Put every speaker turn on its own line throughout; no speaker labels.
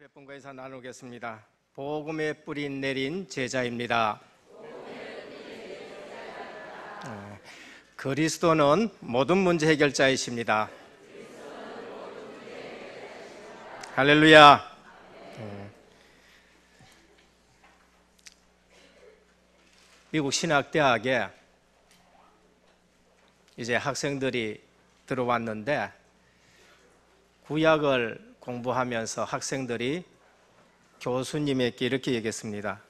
베분 거에서 나누겠습니다. 복음의 뿌리 내린 제자입니다. 네. 그리스도는 모든 문제 해결자이십니다. 할렐루야. 네. 미국 신학대학에 이제 학생들이 들어왔는데 구약을 공부하면서 학생들이 교수님에게 이렇게 얘기했습니다.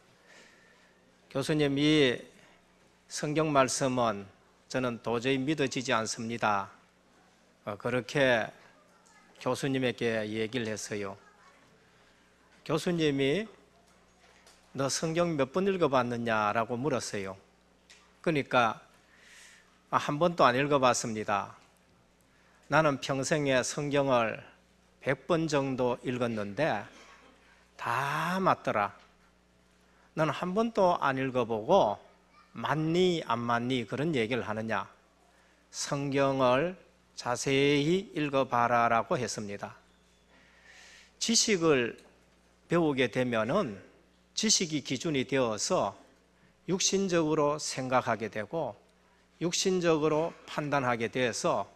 교수님, 이 성경 말씀은 저는 도저히 믿어지지 않습니다. 어, 그렇게 교수님에게 얘기를 했어요. 교수님이 너 성경 몇 번 읽어봤느냐라고 물었어요. 그러니까 아, 한 번도 안 읽어봤습니다. 나는 평생에 성경을 100번 정도 읽었는데 다 맞더라. 너한 번도 안 읽어보고 맞니 안 맞니 그런 얘기를 하느냐. 성경을 자세히 읽어봐라라고 했습니다. 지식을 배우게 되면은 지식이 기준이 되어서 육신적으로 생각하게 되고 육신적으로 판단하게 돼서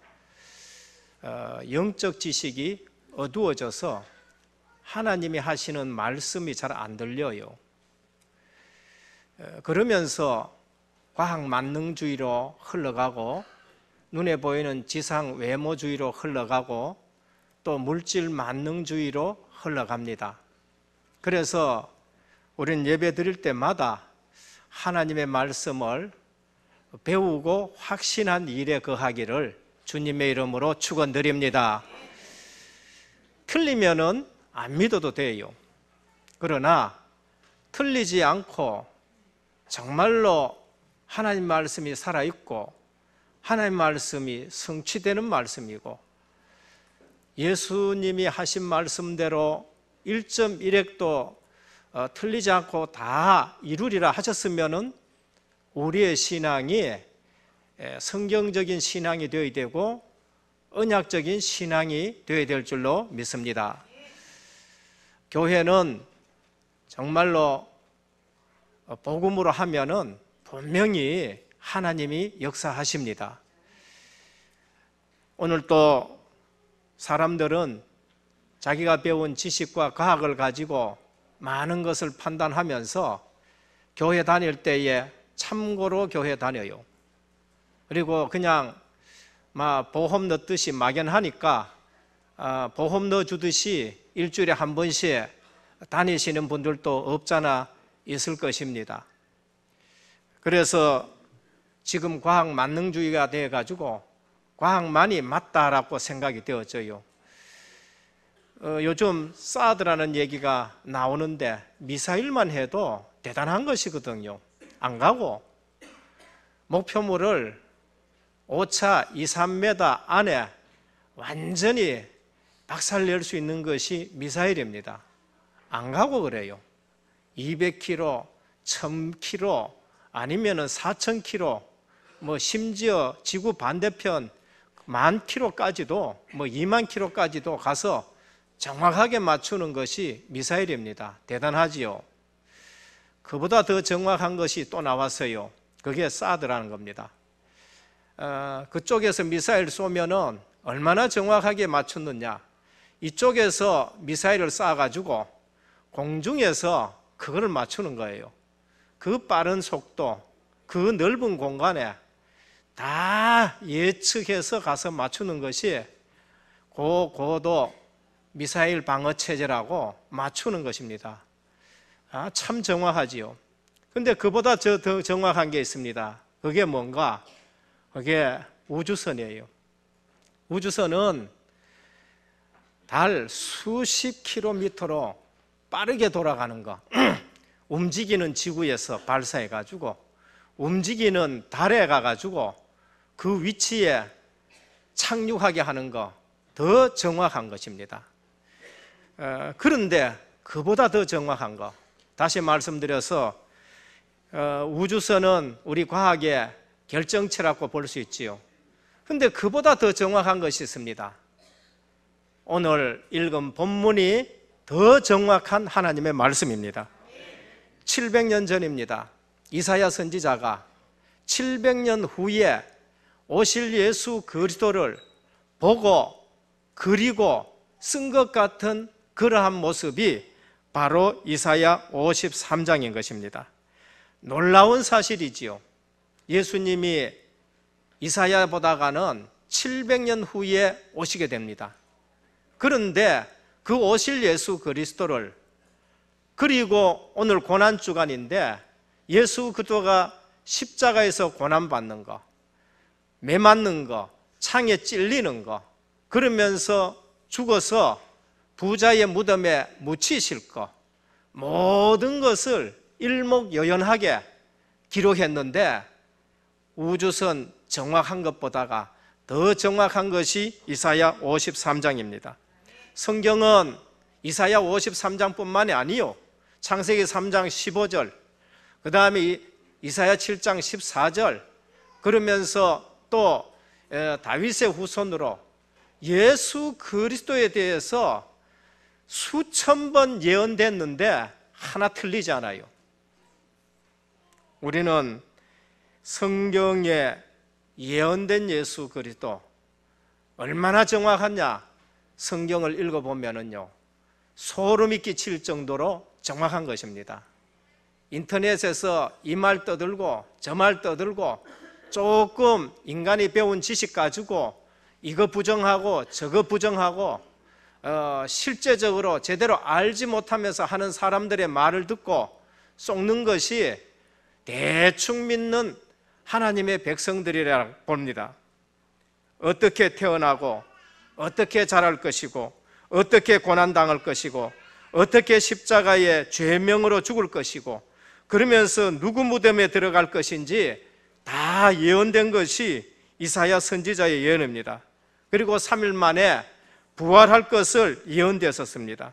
어, 영적 지식이 어두워져서 하나님이 하시는 말씀이 잘 안 들려요. 어, 그러면서 과학 만능주의로 흘러가고 눈에 보이는 지상 외모주의로 흘러가고 또 물질 만능주의로 흘러갑니다. 그래서 우리는 예배 드릴 때마다 하나님의 말씀을 배우고 확신한 일에 거하기를 주님의 이름으로 축원드립니다. 틀리면은 안 믿어도 돼요. 그러나 틀리지 않고 정말로 하나님 말씀이 살아있고 하나님 말씀이 성취되는 말씀이고 예수님이 하신 말씀대로 1.1핵도 어, 틀리지 않고 다 이루리라 하셨으면은 우리의 신앙이 성경적인 신앙이 되어야 되고 언약적인 신앙이 되어야 될 줄로 믿습니다. 교회는 정말로 복음으로 하면은 분명히 하나님이 역사하십니다. 오늘 또 사람들은 자기가 배운 지식과 과학을 가지고 많은 것을 판단하면서 교회 다닐 때에 참고로 교회 다녀요. 그리고 그냥 보험 넣듯이 막연하니까 아, 보험 넣어주듯이 일주일에 한 번씩 다니시는 분들도 없잖아 있을 것입니다. 그래서 지금 과학 만능주의가 돼가지고 과학만이 맞다라고 생각이 되었죠요. 어, 요즘 사드라는 얘기가 나오는데 미사일만 해도 대단한 것이거든요. 안 가고 목표물을 5차 2, 3m 안에 완전히 박살 낼 수 있는 것이 미사일입니다. 안 가고 그래요. 200km, 1000km, 아니면 4000km, 뭐 심지어 지구 반대편 만 킬로까지도 뭐 2만 킬로까지도 가서 정확하게 맞추는 것이 미사일입니다. 대단하지요. 그보다 더 정확한 것이 또 나왔어요. 그게 사드라는 겁니다. 어, 그쪽에서 미사일 쏘면은 얼마나 정확하게 맞췄느냐. 이쪽에서 미사일을 쏴가지고 공중에서 그거를 맞추는 거예요. 그 빠른 속도, 그 넓은 공간에 다 예측해서 가서 맞추는 것이 고고도 미사일 방어 체제라고 맞추는 것입니다. 아, 참 정확하지요. 근데 그보다 더 정확한 게 있습니다. 그게 뭔가? 그게 우주선이에요. 우주선은 달 수십 킬로미터로 빠르게 돌아가는 거. 움직이는 지구에서 발사해 가지고 움직이는 달에 가 가지고 그 위치에 착륙하게 하는 거더 정확한 것입니다. 어, 그런데 그보다 더 정확한 거 다시 말씀드려서 어, 우주선은 우리 과학의 결정체라고 볼 수 있지요. 근데 그보다 더 정확한 것이 있습니다. 오늘 읽은 본문이 더 정확한 하나님의 말씀입니다. 700년 전입니다. 이사야 선지자가 700년 후에 오실 예수 그리스도를 보고 그리고 쓴 것 같은 그러한 모습이 바로 이사야 53장인 것입니다. 놀라운 사실이지요. 예수님이 이사야보다가는 700년 후에 오시게 됩니다. 그런데 그 오실 예수 그리스도를 그리고 오늘 고난 주간인데 예수 그리스도가 십자가에서 고난 받는 거, 매 맞는 거, 창에 찔리는 거, 그러면서 죽어서 부자의 무덤에 묻히실 거, 모든 것을 일목요연하게 기록했는데 우주선 정확한 것보다가 더 정확한 것이 이사야 53장입니다. 성경은 이사야 53장뿐만이 아니요. 창세기 3장 15절, 그 다음에 이사야 7장 14절, 그러면서 또 다윗의 후손으로 예수 그리스도에 대해서 수천 번 예언됐는데 하나 틀리지 않아요. 우리는 성경에 예언된 예수 그리스도 얼마나 정확하냐? 성경을 읽어보면은요 소름이 끼칠 정도로 정확한 것입니다. 인터넷에서 이 말 떠들고 저 말 떠들고 조금 인간이 배운 지식 가지고 이거 부정하고 저거 부정하고 어, 실제적으로 제대로 알지 못하면서 하는 사람들의 말을 듣고 속는 것이 대충 믿는 하나님의 백성들이라 봅니다. 어떻게 태어나고 어떻게 자랄 것이고 어떻게 고난당할 것이고 어떻게 십자가의 죄명으로 죽을 것이고 그러면서 누구 무덤에 들어갈 것인지 다 예언된 것이 이사야 선지자의 예언입니다. 그리고 3일 만에 부활할 것을 예언되었습니다.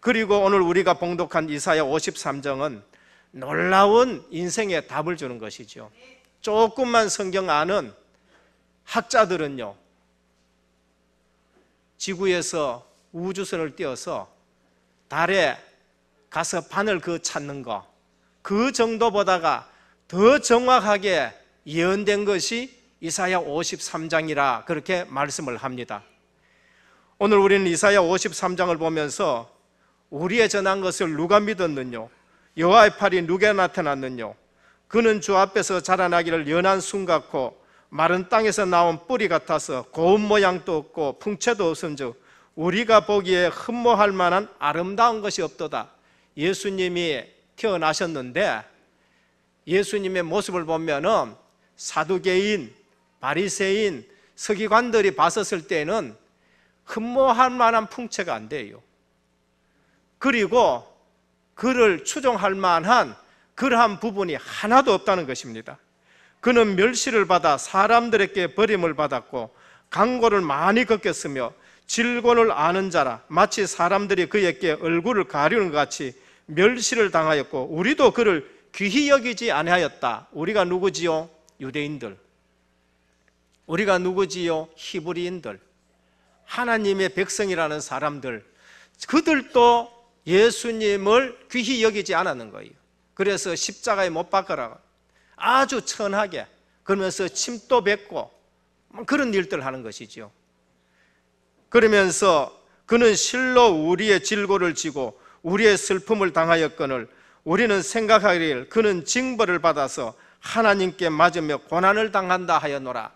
그리고 오늘 우리가 봉독한 이사야 53장은 놀라운 인생의 답을 주는 것이죠. 조금만 성경 아는 학자들은요, 지구에서 우주선을 띄어서 달에 가서 바늘 그 찾는 거, 그 정도보다가 더 정확하게 예언된 것이 이사야 53장이라 그렇게 말씀을 합니다. 오늘 우리는 이사야 53장을 보면서 우리의 전한 것을 누가 믿었느냐? 여호와의 팔이 누게 나타났느냐? 그는 주 앞에서 자라나기를 연한 순 같고 마른 땅에서 나온 뿌리 같아서 고운 모양도 없고 풍채도 없은즉 우리가 보기에 흠모할 만한 아름다운 것이 없도다. 예수님이 태어나셨는데 예수님의 모습을 보면 사두개인, 바리새인, 서기관들이 봤었을 때는 흠모할 만한 풍채가 안 돼요. 그리고 그를 추종할 만한 그러한 부분이 하나도 없다는 것입니다. 그는 멸시를 받아 사람들에게 버림을 받았고 강고를 많이 겪었으며 질곤을 아는 자라 마치 사람들이 그에게 얼굴을 가리는 것 같이 멸시를 당하였고 우리도 그를 귀히 여기지 아니하였다. 우리가 누구지요? 유대인들. 우리가 누구지요? 히브리인들. 하나님의 백성이라는 사람들. 그들도 예수님을 귀히 여기지 않았는 거예요. 그래서 십자가에 못박으라 아주 천하게 그러면서 침도 뱉고 그런 일들 하는 것이지요. 그러면서 그는 실로 우리의 질고를 지고 우리의 슬픔을 당하였거늘 우리는 생각하기를 그는 징벌을 받아서 하나님께 맞으며 고난을 당한다 하였노라.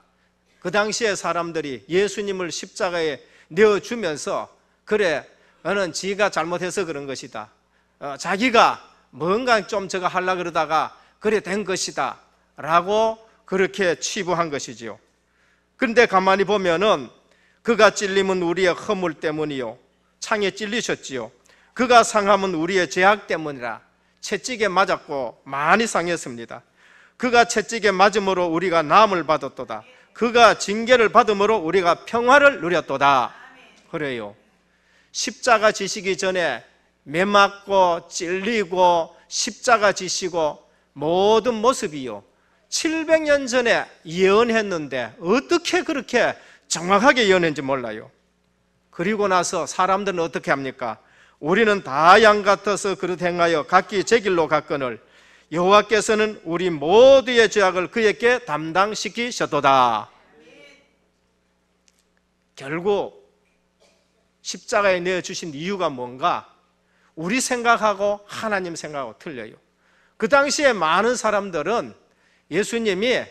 그 당시에 사람들이 예수님을 십자가에 내어주면서 그래 너는 지가 잘못해서 그런 것이다. 어, 자기가 뭔가 좀 제가 하려 그러다가 그래 된 것이다. 라고 그렇게 치부한 것이지요. 그런데 가만히 보면은 그가 찔림은 우리의 허물 때문이요. 창에 찔리셨지요. 그가 상함은 우리의 죄악 때문이라 채찍에 맞았고 많이 상했습니다. 그가 채찍에 맞음으로 우리가 남을 받았도다. 그가 징계를 받음으로 우리가 평화를 누렸도다. 그래요. 십자가 지시기 전에 매맞고 찔리고 십자가 지시고 모든 모습이요. 700년 전에 예언했는데 어떻게 그렇게 정확하게 예언했는지 몰라요. 그리고 나서 사람들은 어떻게 합니까? 우리는 다 양 같아서 그릇 행하여 각기 제 길로 갔거늘 여호와께서는 우리 모두의 죄악을 그에게 담당시키셨도다. 결국 십자가에 내어 주신 이유가 뭔가? 우리 생각하고 하나님 생각하고 틀려요. 그 당시에 많은 사람들은 예수님이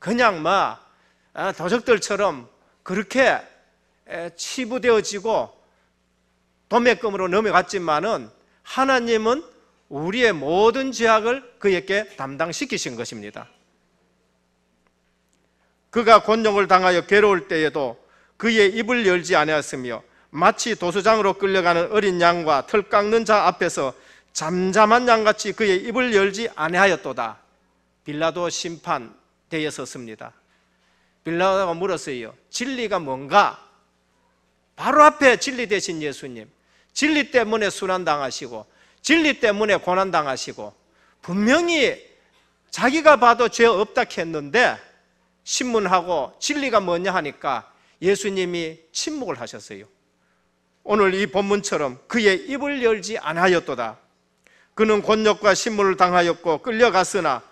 그냥 막 아, 도적들처럼 그렇게 치부되어지고 도매금으로 넘어갔지만은 하나님은 우리의 모든 죄악을 그에게 담당시키신 것입니다. 그가 곤욕을 당하여 괴로울 때에도 그의 입을 열지 아니하으며 마치 도서장으로 끌려가는 어린 양과 털 깎는 자 앞에서 잠잠한 양같이 그의 입을 열지 아니하였도다. 빌라도 심판되어 섰습니다. 빌라도가 물었어요. 진리가 뭔가? 바로 앞에 진리 되신 예수님. 진리 때문에 순환당하시고, 진리 때문에 고난당하시고, 분명히 자기가 봐도 죄 없다 했는데, 신문하고 진리가 뭐냐 하니까 예수님이 침묵을 하셨어요. 오늘 이 본문처럼 그의 입을 열지 않하였도다. 그는 권력과 신문을 당하였고 끌려갔으나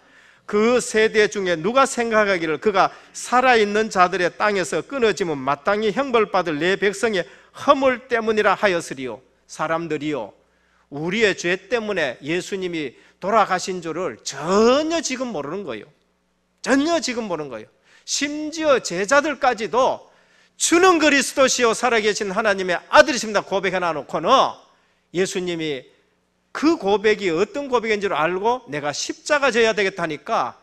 그 세대 중에 누가 생각하기를 그가 살아있는 자들의 땅에서 끊어짐은 마땅히 형벌받을 내 백성의 허물 때문이라 하였으리요. 사람들이요. 우리의 죄 때문에 예수님이 돌아가신 줄을 전혀 지금 모르는 거예요. 전혀 지금 모르는 거예요. 심지어 제자들까지도 주는 그리스도시요 살아계신 하나님의 아들이십니다 고백해놔 놓고는 예수님이 그 고백이 어떤 고백인줄 알고 내가 십자가 져야 되겠다니까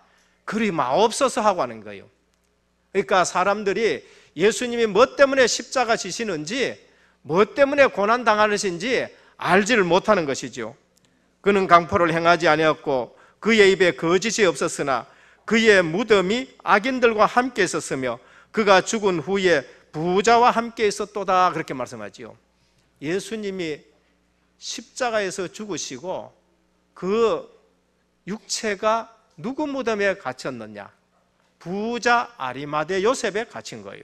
그리 마옵소서 하고 하는 거예요 그러니까 사람들이 예수님이 뭐 때문에 십자가 지시는지 뭐 때문에 고난 당하는지 알지를 못하는 것이죠 그는 강포를 행하지 아니었고 그의 입에 거짓이 없었으나 그의 무덤이 악인들과 함께 있었으며 그가 죽은 후에 부자와 함께 있었도다 그렇게 말씀하지요. 예수님이 십자가에서 죽으시고 그 육체가 누구 무덤에 갇혔느냐? 부자 아리마대 요셉에 갇힌 거예요.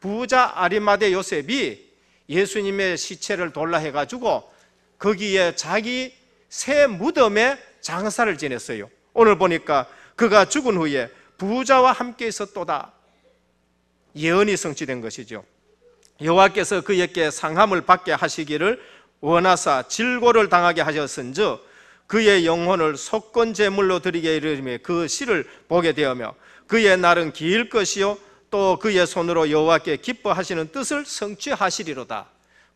부자 아리마대 요셉이 예수님의 시체를 돌라 해가지고 거기에 자기 새 무덤에 장사를 지냈어요. 오늘 보니까 그가 죽은 후에 부자와 함께 있었다 예언이 성취된 것이죠. 여호와께서 그에게 상함을 받게 하시기를 원하사 질고를 당하게 하셨은즉 그의 영혼을 속건 제물로 드리게 이르며 그 씨를 보게 되며 그의 날은 길 것이요 또 그의 손으로 여호와께 기뻐하시는 뜻을 성취하시리로다.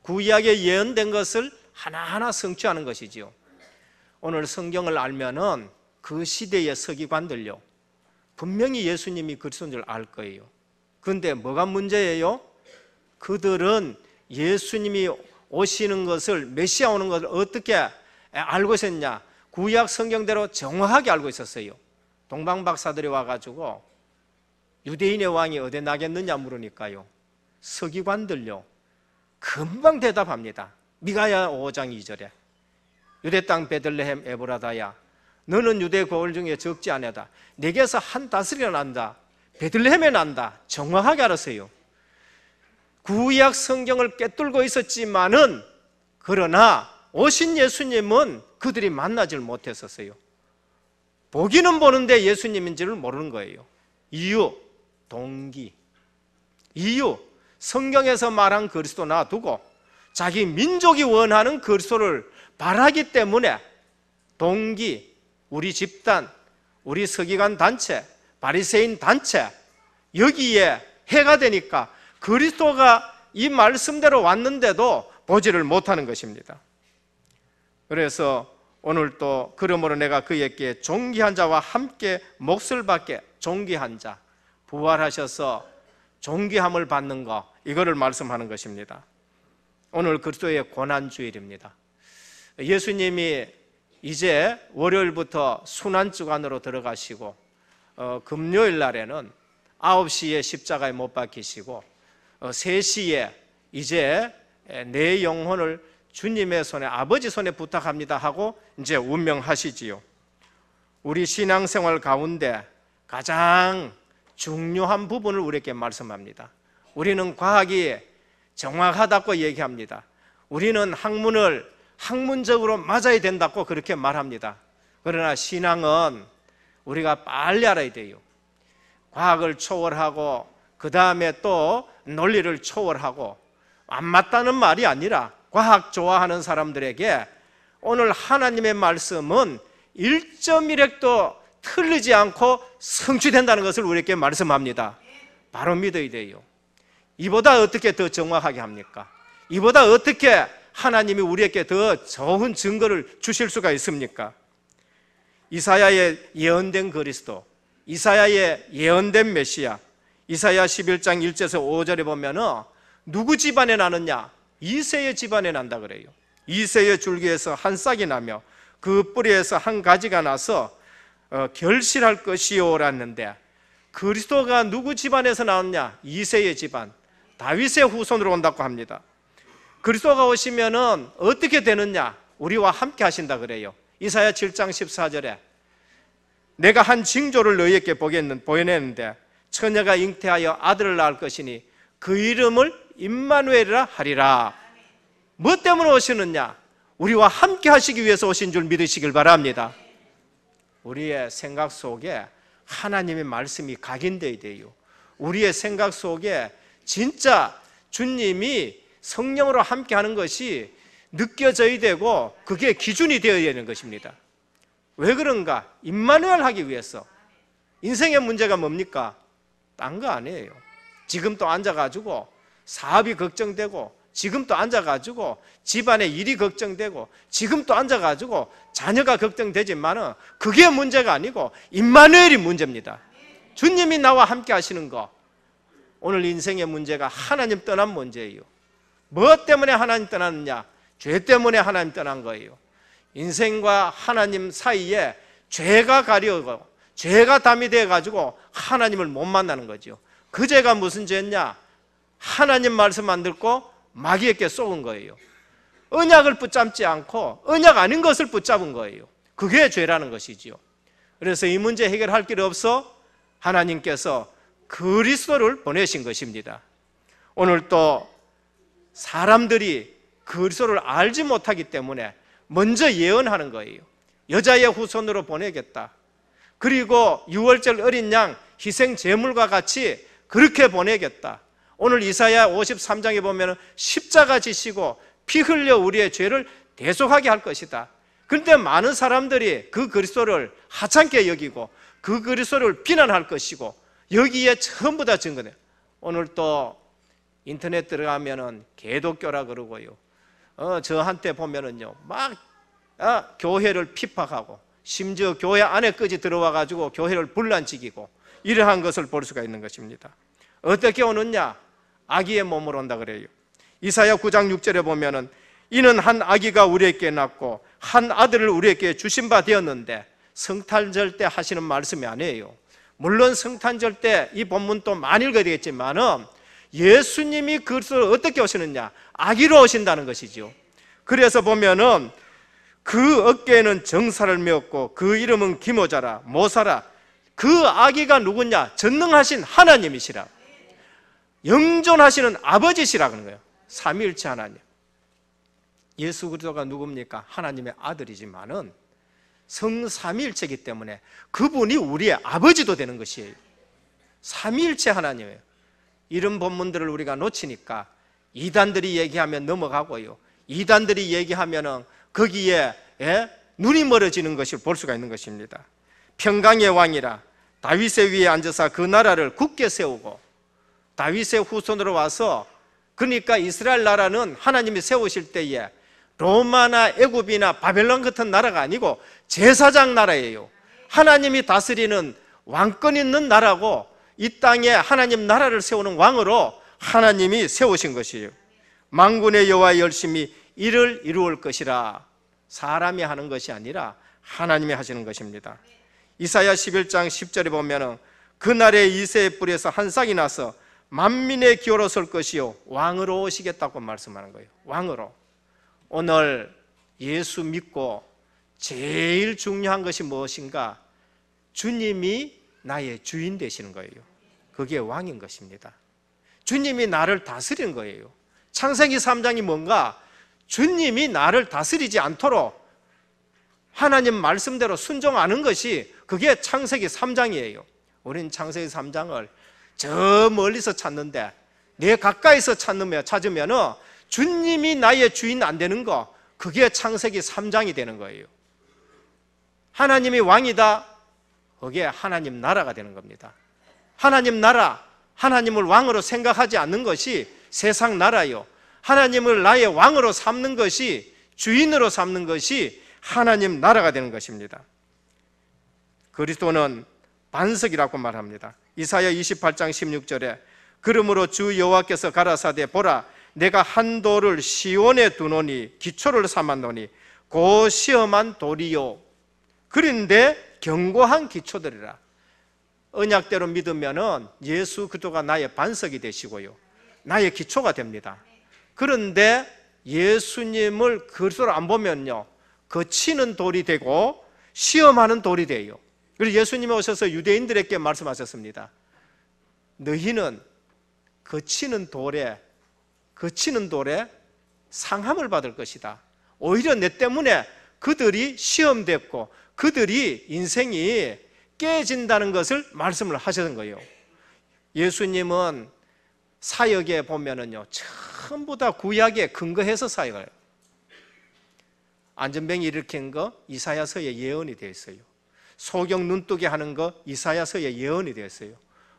구약에 예언된 것을 하나하나 성취하는 것이지요. 오늘 성경을 알면은 그 시대의 서기관들요. 분명히 예수님이 그리스도인 줄 알 거예요. 근데 뭐가 문제예요? 그들은 예수님이 오시는 것을 메시아 오는 것을 어떻게 알고 있었냐? 구약 성경대로 정확하게 알고 있었어요. 동방 박사들이 와가지고 유대인의 왕이 어디 나겠느냐 물으니까요. 서기관들요. 금방 대답합니다. 미가야 5장 2절에 유대 땅 베들레헴 에브라다야 너는 유대 거울 중에 적지 않아다. 내게서 한 다스리가 난다. 베들레헴에 난다. 정확하게 알으세요. 구약 성경을 꿰뚫고 있었지만은 그러나 오신 예수님은 그들이 만나질 못했었어요. 보기는 보는데 예수님인지를 모르는 거예요. 이유, 동기. 이유, 성경에서 말한 그리스도 놔두고 자기 민족이 원하는 그리스도를 바라기 때문에 동기, 우리 집단, 우리 서기관 단체, 바리새인 단체 여기에 해가 되니까 그리스도가 이 말씀대로 왔는데도 보지를 못하는 것입니다. 그래서 오늘 또 그러므로 내가 그에게 종기한 자와 함께 몫을 받게 종기한 자 부활하셔서 종기함을 받는 것 이거를 말씀하는 것입니다. 오늘 그리스도의 고난 주일입니다. 예수님이 이제 월요일부터 순환 주간으로 들어가시고 어, 금요일 날에는 9시에 십자가에 못 박히시고 어, 3시에 이제 내 영혼을 주님의 손에 아버지 손에 부탁합니다 하고 이제 운명하시지요. 우리 신앙생활 가운데 가장 중요한 부분을 우리에게 말씀합니다. 우리는 과학이 정확하다고 얘기합니다. 우리는 학문을 학문적으로 맞아야 된다고 그렇게 말합니다. 그러나 신앙은 우리가 빨리 알아야 돼요. 과학을 초월하고 그 다음에 또 논리를 초월하고 안 맞다는 말이 아니라 과학 좋아하는 사람들에게 오늘 하나님의 말씀은 1.1핵도 틀리지 않고 성취된다는 것을 우리에게 말씀합니다. 바로 믿어야 돼요. 이보다 어떻게 더 정확하게 합니까? 이보다 어떻게 하나님이 우리에게 더 좋은 증거를 주실 수가 있습니까? 이사야의 예언된 그리스도, 이사야의 예언된 메시아, 이사야 11장 1절에서 5절에 보면 누구 집안에 나느냐? 이세의 집안에 난다 그래요. 이세의 줄기에서 한 싹이 나며 그 뿌리에서 한 가지가 나서 어, 결실할 것이오라는데 그리스도가 누구 집안에서 나왔냐? 이세의 집안. 다윗의 후손으로 온다고 합니다. 그리스도가 오시면 어떻게 되느냐? 우리와 함께 하신다 그래요. 이사야 7장 14절에 내가 한 징조를 너희에게 보여냈는데 처녀가 잉태하여 아들을 낳을 것이니 그 이름을 임마누엘이라 하리라. 뭐 때문에 오시느냐? 우리와 함께 하시기 위해서 오신 줄 믿으시길 바랍니다. 우리의 생각 속에 하나님의 말씀이 각인되어야 돼요. 우리의 생각 속에 진짜 주님이 성령으로 함께 하는 것이 느껴져야 되고 그게 기준이 되어야 되는 것입니다. 왜 그런가? 임마누엘 하기 위해서. 인생의 문제가 뭡니까? 딴 거 아니에요. 지금 또 앉아가지고 사업이 걱정되고 지금 또 앉아가지고 집안의 일이 걱정되고 지금 또 앉아가지고 자녀가 걱정되지만은 그게 문제가 아니고 임마누엘이 문제입니다. 주님이 나와 함께 하시는 거. 오늘 인생의 문제가 하나님 떠난 문제예요. 무 뭐 때문에 하나님 떠났느냐? 죄 때문에 하나님 떠난 거예요. 인생과 하나님 사이에 죄가 가려고 죄가 담이 돼 가지고 하나님을 못 만나는 거죠. 그 죄가 무슨 죄냐? 하나님 말씀 안 듣고 마귀에게 쏘은 거예요. 언약을 붙잡지 않고 언약 아닌 것을 붙잡은 거예요. 그게 죄라는 것이지요. 그래서 이 문제 해결할 길 없어 하나님께서 그리스도를 보내신 것입니다. 오늘 또 사람들이 그리스도를 알지 못하기 때문에 먼저 예언하는 거예요. 여자의 후손으로 보내겠다. 그리고 6월절 어린 양 희생 제물과 같이 그렇게 보내겠다. 오늘 이사야 53장에 보면 십자가 지시고 피 흘려 우리의 죄를 대속하게 할 것이다. 그런데 많은 사람들이 그 그리스도를 하찮게 여기고 그 그리스도를 비난할 것이고 여기에 전부 다 증거네. 오늘 또 인터넷 들어가면은 개독교라 그러고요. 어, 저한테 보면은요 막 어, 교회를 핍박하고 심지어 교회 안에까지 들어와 가지고 교회를 불란지기고 이러한 것을 볼 수가 있는 것입니다. 어떻게 오느냐? 아기의 몸으로 온다 그래요. 이사야 9장 6절에 보면은 이는 한 아기가 우리에게 낳고 한 아들을 우리에게 주신 바 되었는데 성탄절 때 하시는 말씀이 아니에요. 물론 성탄절 때 이 본문 또 많이 읽어야 되겠지만은 예수님이 그것을 어떻게 오시느냐? 아기로 오신다는 것이죠. 그래서 보면은 그 어깨에는 정사를 메었고 그 이름은 기모자라 모사라 그 아기가 누구냐? 전능하신 하나님이시라. 영존하시는 아버지시라 그런 거예요. 삼위일체 하나님. 예수 그리스도가 누굽니까? 하나님의 아들이지만은 성삼위일체이기 때문에 그분이 우리의 아버지도 되는 것이에요. 삼위일체 하나님이에요. 이런 본문들을 우리가 놓치니까 이단들이 얘기하면 넘어가고요. 이단들이 얘기하면 거기에 예? 눈이 멀어지는 것을 볼 수가 있는 것입니다. 평강의 왕이라 다윗의 위에 앉아서 그 나라를 굳게 세우고 다윗의 후손으로 와서 그러니까 이스라엘 나라는 하나님이 세우실 때에 로마나 애굽이나 바벨론 같은 나라가 아니고 제사장 나라예요. 하나님이 다스리는 왕권 있는 나라고 이 땅에 하나님 나라를 세우는 왕으로 하나님이 세우신 것이요 망군의 여호와 열심히 이를 이루을 것이라 사람이 하는 것이 아니라 하나님이 하시는 것입니다. 이사야 11장 10절에 보면 그날에 이새의 뿌리에서 한 쌍이 나서 만민의 기호로 설 것이요 왕으로 오시겠다고 말씀하는 거예요. 왕으로. 오늘 예수 믿고 제일 중요한 것이 무엇인가? 주님이 나의 주인 되시는 거예요. 그게 왕인 것입니다. 주님이 나를 다스리는 거예요. 창세기 3장이 뭔가 주님이 나를 다스리지 않도록 하나님 말씀대로 순종하는 것이 그게 창세기 3장이에요. 우리는 창세기 3장을 저 멀리서 찾는데 내 가까이서 찾으면 찾으면 주님이 나의 주인 안 되는 거 그게 창세기 3장이 되는 거예요. 하나님이 왕이다. 그게 하나님 나라가 되는 겁니다. 하나님 나라 하나님을 왕으로 생각하지 않는 것이 세상 나라요. 하나님을 나의 왕으로 삼는 것이 주인으로 삼는 것이 하나님 나라가 되는 것입니다. 그리스도는 반석이라고 말합니다. 이사야 28장 16절에 그러므로 주 여호와께서 가라사대 보라 내가 한 돌을 시온에 두노니 기초를 삼았노니 고 시험한 돌이요 그런데 견고한 기초들이라 언약대로 믿으면은 예수 그리스도가 나의 반석이 되시고요. 나의 기초가 됩니다. 그런데 예수님을 그리스도로 안 보면요. 거치는 돌이 되고 시험하는 돌이 돼요. 그리고 예수님이 오셔서 유대인들에게 말씀하셨습니다. 너희는 거치는 돌에 거치는 돌에 상함을 받을 것이다. 오히려 내 때문에 그들이 시험됐고 그들이 인생이 깨진다는 것을 말씀을 하시는 거예요. 예수님은 사역에 보면은요, 전부 다 구약에 근거해서 사역을 안전병이 일으킨 거 이사야서에 예언이 되어 있어요. 소경 눈뜨게 하는 거 이사야서에 예언이 되어 있어요.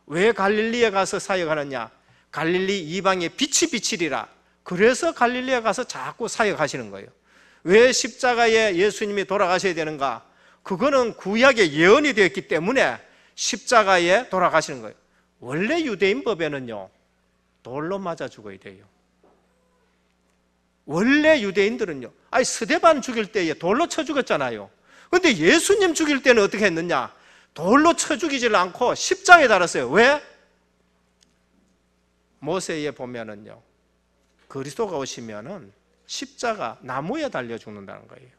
왜 갈릴리에 가서 사역하느냐? 갈릴리 이방에 빛이 비치리라. 그래서 갈릴리에 가서 자꾸 사역하시는 거예요. 왜 십자가에 예수님이 돌아가셔야 되는가? 그거는 구약의 예언이 되었기 때문에 십자가에 돌아가시는 거예요. 원래 유대인 법에는요, 돌로 맞아 죽어야 돼요. 원래 유대인들은요, 아니, 스데반 죽일 때에 돌로 쳐 죽였잖아요. 근데 예수님 죽일 때는 어떻게 했느냐? 돌로 쳐 죽이질 않고 십장에 달았어요. 왜? 모세에 보면은요, 그리스도가 오시면은 십자가 나무에 달려 죽는다는 거예요.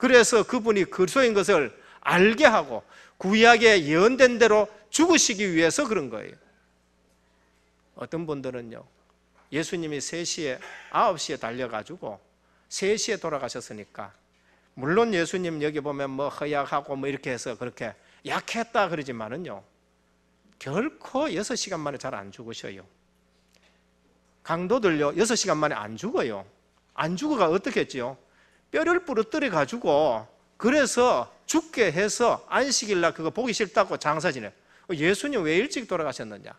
그래서 그분이 그리스도인 것을 알게 하고 구약에 예언된 대로 죽으시기 위해서 그런 거예요. 어떤 분들은요. 예수님이 3시에 9시에 달려 가지고 3시에 돌아가셨으니까 물론 예수님 여기 보면 뭐 허약하고 뭐 이렇게 해서 그렇게 약했다 그러지만은요. 결코 6시간 만에 잘 안 죽으셔요. 강도들요. 6시간 만에 안 죽어요. 안 죽어가 어떻게 지요 뼈를 부러뜨려 가지고 그래서 죽게 해서 안식일 날 그거 보기 싫다고 장사 지내. 어, 예수님 왜 일찍 돌아가셨느냐?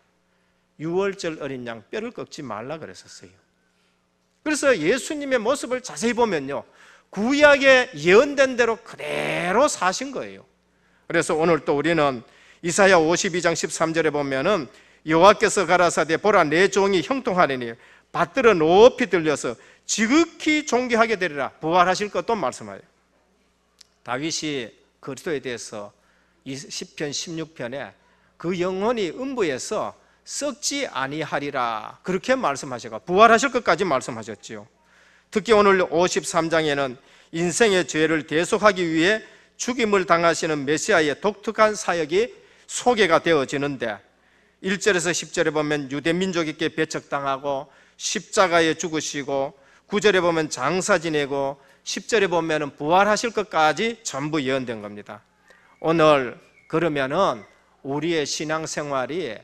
6월절 어린 양 뼈를 꺾지 말라 그랬었어요. 그래서 예수님의 모습을 자세히 보면요. 구약에 예언된 대로 그대로 사신 거예요. 그래서 오늘 또 우리는 이사야 52장 13절에 보면은 여호와께서 가라사대 보라 내 종이 형통하리니 받들어 높이 들려서 지극히 존귀하게 되리라 부활하실 것도 말씀하여 다윗이 그리스도에 대해서 이 시편 16편에 그 영혼이 음부에서 썩지 아니하리라 그렇게 말씀하셔가 부활하실 것까지 말씀하셨지요. 특히 오늘 53장에는 인생의 죄를 대속하기 위해 죽임을 당하시는 메시아의 독특한 사역이 소개가 되어지는데 1절에서 10절에 보면 유대민족에게 배척당하고 십자가에 죽으시고 9절에 보면 장사 지내고 10절에 보면 부활하실 것까지 전부 예언된 겁니다. 오늘 그러면은 우리의 신앙생활이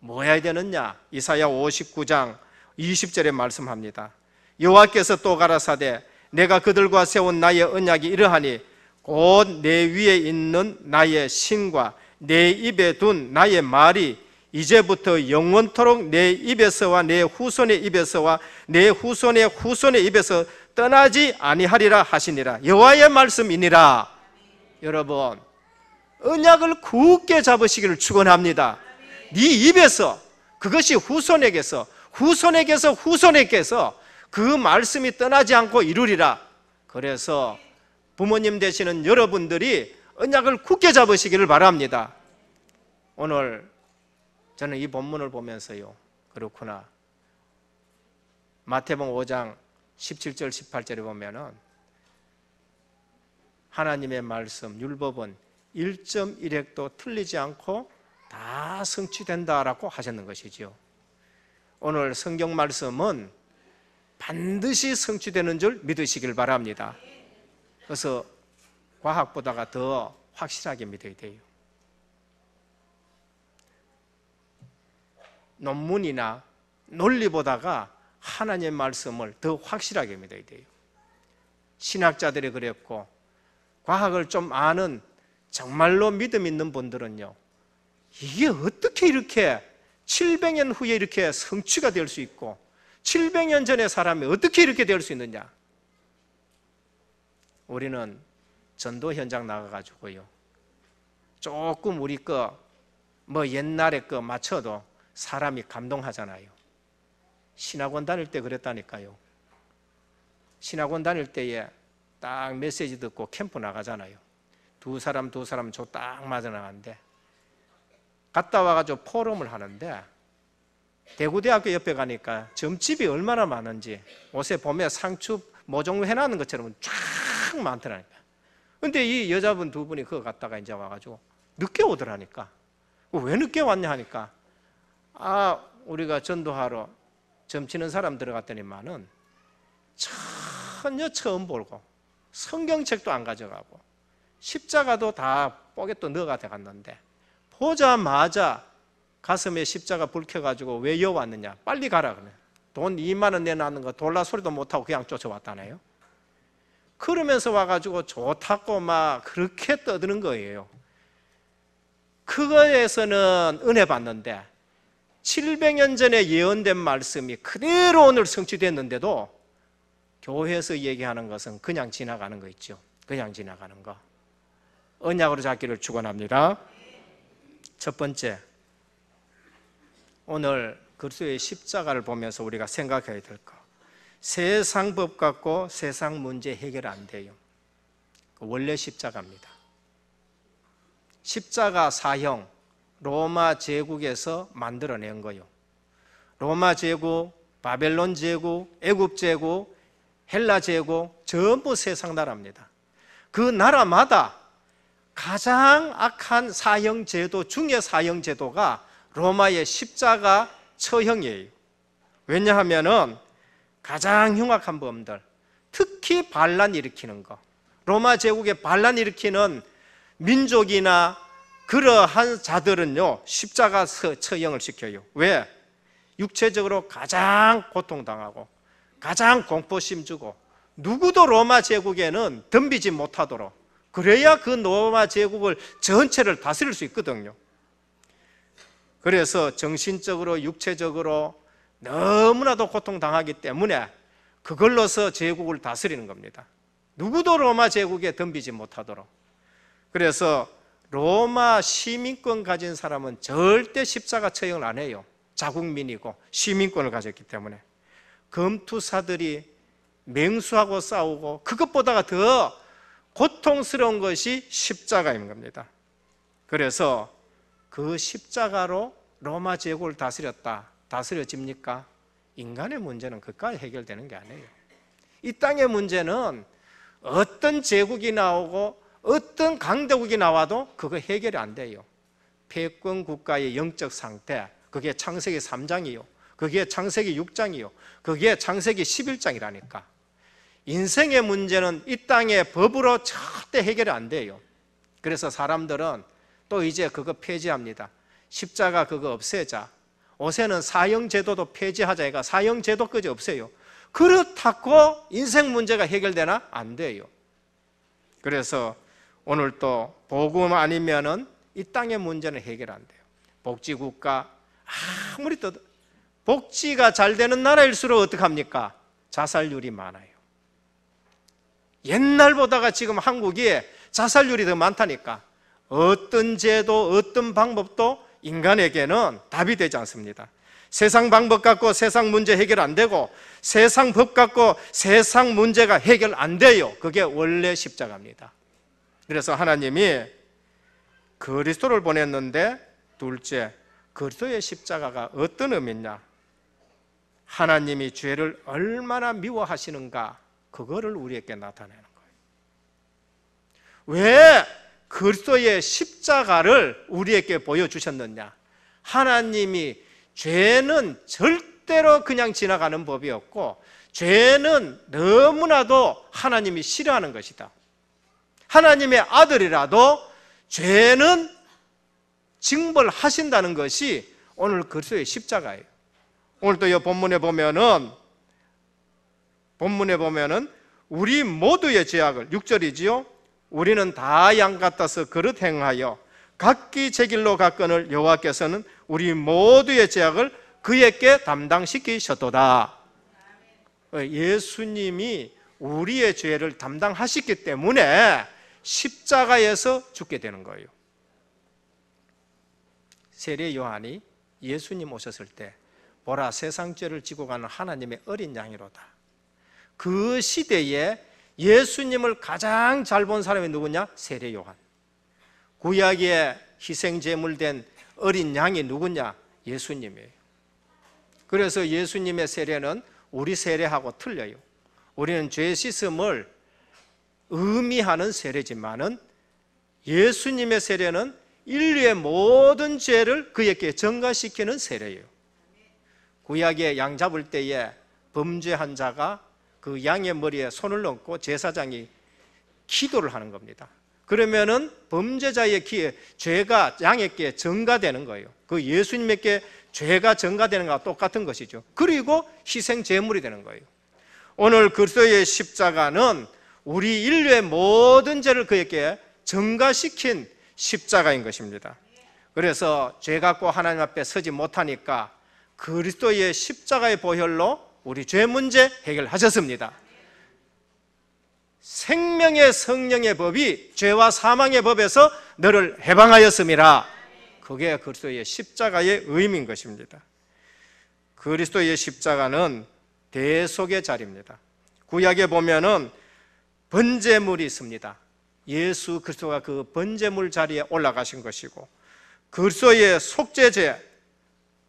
뭐야 되느냐? 이사야 59장 20절에 말씀합니다. 여호와께서 또 가라사대 내가 그들과 세운 나의 언약이 이러하니 곧 내 위에 있는 나의 신과 내 입에 둔 나의 말이 이제부터 영원토록 내 입에서와 내 후손의 입에서와 내 후손의 후손의 입에서 떠나지 아니하리라 하시니라 여호와의 말씀이니라 여러분 은약을 굳게 잡으시기를 축원합니다 네 입에서 그것이 후손에게서 후손에게서 후손에게서 그 말씀이 떠나지 않고 이루리라 그래서 부모님 되시는 여러분들이 은약을 굳게 잡으시기를 바랍니다 오늘 저는 이 본문을 보면서요. 그렇구나. 마태복 5장 17절 18절에 보면은 하나님의 말씀 율법은 1.1핵도 틀리지 않고 다 성취된다라고 하셨는 것이지요. 오늘 성경 말씀은 반드시 성취되는 줄 믿으시길 바랍니다. 그래서 과학보다가 더 확실하게 믿어야 돼요. 논문이나 논리보다가 하나님의 말씀을 더 확실하게 믿어야 돼요. 신학자들이 그랬고 과학을 좀 아는 정말로 믿음 있는 분들은요. 이게 어떻게 이렇게 700년 후에 이렇게 성취가 될 수 있고 700년 전의 사람이 어떻게 이렇게 될 수 있느냐? 우리는 전도 현장 나가 가지고요. 조금 우리 거뭐 옛날에 거 맞춰도 사람이 감동하잖아요. 신학원 다닐 때 그랬다니까요. 신학원 다닐 때에 딱 메시지 듣고 캠프 나가잖아요. 두 사람 두 사람 저 딱 맞아 나간데 갔다 와가지고 포럼을 하는데 대구대학교 옆에 가니까 점집이 얼마나 많은지 옷에 보면 상추 모종 해놨는 것처럼 쫙 많더라니까. 근데 이 여자분 두 분이 그거 갔다가 이제 와가지고 늦게 오더라니까. 왜 늦게 왔냐 하니까 아 우리가 전도하러 점치는 사람 들어갔더니만은 전혀 처음 보고 성경책도 안 가져가고 십자가도 다 뽀개 또 넣어가 돼갔는데 보자마자 가슴에 십자가 불켜가지고 왜 여왔느냐 빨리 가라 그래 돈 2만 원 내놨는 거 돌라 소리도 못하고 그냥 쫓아왔다네요 그러면서 와가지고 좋다고 막 그렇게 떠드는 거예요 그거에서는 은혜 받는데 700년 전에 예언된 말씀이 그대로 오늘 성취됐는데도 교회에서 얘기하는 것은 그냥 지나가는 거 있죠. 그냥 지나가는 거. 언약으로 잡기를 추원합니다첫 번째, 오늘 그리스도의 십자가를 보면서 우리가 생각해야 될 거. 세상 법갖고 세상 문제 해결 안 돼요. 그 원래 십자가입니다. 십자가 사형, 로마 제국에서 만들어낸 거요. 로마 제국, 바벨론 제국, 애굽 제국, 헬라 제국 전부 세상 나라입니다. 그 나라마다 가장 악한 사형 제도 중의 사형 제도가 로마의 십자가 처형이에요. 왜냐하면은 가장 흉악한 범들, 특히 반란 일으키는 거. 로마 제국에 반란 일으키는 민족이나 그러한 자들은요, 십자가 처형을 시켜요. 왜? 육체적으로 가장 고통당하고, 가장 공포심 주고, 누구도 로마 제국에는 덤비지 못하도록, 그래야 그 로마 제국을 전체를 다스릴 수 있거든요. 그래서 정신적으로, 육체적으로 너무나도 고통당하기 때문에 그걸로서 제국을 다스리는 겁니다. 누구도 로마 제국에 덤비지 못하도록. 그래서 로마 시민권 가진 사람은 절대 십자가 처형을 안 해요. 자국민이고 시민권을 가졌기 때문에 검투사들이 맹수하고 싸우고 그것보다가 더 고통스러운 것이 십자가인 겁니다. 그래서 그 십자가로 로마 제국을 다스렸다. 다스려집니까? 인간의 문제는 그까지 해결되는 게 아니에요. 이 땅의 문제는 어떤 제국이 나오고 어떤 강대국이 나와도 그거 해결이 안 돼요. 패권 국가의 영적 상태, 그게 창세기 3장이요. 그게 창세기 6장이요. 그게 창세기 11장이라니까. 인생의 문제는 이 땅의 법으로 절대 해결이 안 돼요. 그래서 사람들은 또 이제 그거 폐지합니다. 십자가 그거 없애자. 오세는 사형제도도 폐지하자. 얘가 사형제도까지 없애요. 그렇다고 인생 문제가 해결되나? 안 돼요. 그래서 오늘 또 복음 아니면은 이 땅의 문제는 해결 안 돼요. 복지 국가 아무리 떠 복지가 잘 되는 나라일수록 어떡합니까? 자살률이 많아요. 옛날보다가 지금 한국이 자살률이 더 많다니까. 어떤 제도, 어떤 방법도 인간에게는 답이 되지 않습니다. 세상 방법 갖고 세상 문제 해결 안 되고 세상 법 갖고 세상 문제가 해결 안 돼요. 그게 원래 십자가입니다. 그래서 하나님이 그리스도를 보냈는데 둘째 그리스도의 십자가가 어떤 의미냐? 하나님이 죄를 얼마나 미워하시는가 그거를 우리에게 나타내는 거예요. 왜 그리스도의 십자가를 우리에게 보여주셨느냐? 하나님이 죄는 절대로 그냥 지나가는 법이 없고 죄는 너무나도 하나님이 싫어하는 것이다. 하나님의 아들이라도 죄는 징벌하신다는 것이 오늘 그리스도의 십자가예요. 오늘 또이 본문에 보면은 본문에 보면은 우리 모두의 죄악을 6절이지요. 우리는 다 양 같아서 그릇 행하여 각기 제 길로 가건을 여호와께서는 우리 모두의 죄악을 그에게 담당시키셨도다. 예수님이 우리의 죄를 담당하셨기 때문에 십자가에서 죽게 되는 거예요. 세례 요한이 예수님 오셨을 때 보라 세상 죄를 지고 가는 하나님의 어린 양이로다. 그 시대에 예수님을 가장 잘 본 사람이 누구냐? 세례 요한. 구약의 희생 제물된 어린 양이 누구냐? 예수님이에요. 그래서 예수님의 세례는 우리 세례하고 틀려요. 우리는 죄 씻음을 의미하는 세례지만은 예수님의 세례는 인류의 모든 죄를 그에게 전가시키는 세례예요. 구약의 양 잡을 때에 범죄한 자가 그 양의 머리에 손을 얹고 제사장이 기도를 하는 겁니다. 그러면은 범죄자의 귀에 죄가 양에게 전가되는 거예요. 그 예수님에게 죄가 전가되는 것과 똑같은 것이죠. 그리고 희생 제물이 되는 거예요. 오늘 그리스도의 십자가는 우리 인류의 모든 죄를 그에게 증가시킨 십자가인 것입니다. 그래서 죄 갖고 하나님 앞에 서지 못하니까 그리스도의 십자가의 보혈로 우리 죄 문제 해결하셨습니다. 생명의 성령의 법이 죄와 사망의 법에서 너를 해방하였음이라. 그게 그리스도의 십자가의 의미인 것입니다. 그리스도의 십자가는 대속의 자리입니다. 구약에 보면은 번제물이 있습니다. 예수 그리스도가 그 번제물 자리에 올라가신 것이고 그리스도의 속죄제